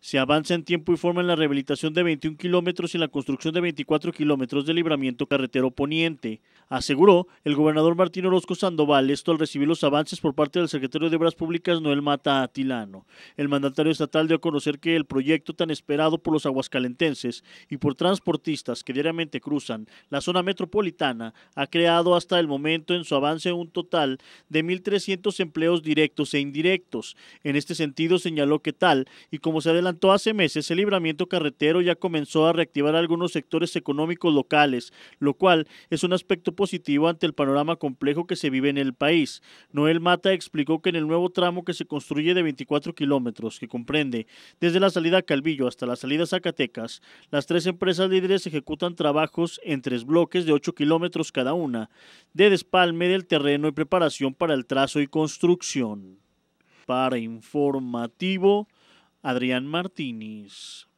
Se avanza en tiempo y forma en la rehabilitación de 21 kilómetros y la construcción de 24 kilómetros de libramiento carretero poniente. Aseguró el gobernador Martín Orozco Sandoval esto al recibir los avances por parte del secretario de Obras Públicas Noel Mata Atilano. El mandatario estatal dio a conocer que el proyecto tan esperado por los aguascalentenses y por transportistas que diariamente cruzan la zona metropolitana ha creado hasta el momento en su avance un total de 1.300 empleos directos e indirectos. En este sentido señaló que tal y como se adelantó hace meses, el libramiento carretero ya comenzó a reactivar algunos sectores económicos locales, lo cual es un aspecto positivo ante el panorama complejo que se vive en el país. Noel Mata explicó que en el nuevo tramo que se construye de 24 kilómetros, que comprende desde la salida a Calvillo hasta la salida a Zacatecas, las tres empresas líderes ejecutan trabajos en tres bloques de 8 kilómetros cada una, de despalme del terreno y preparación para el trazo y construcción. Para informativo, Adrián Martínez.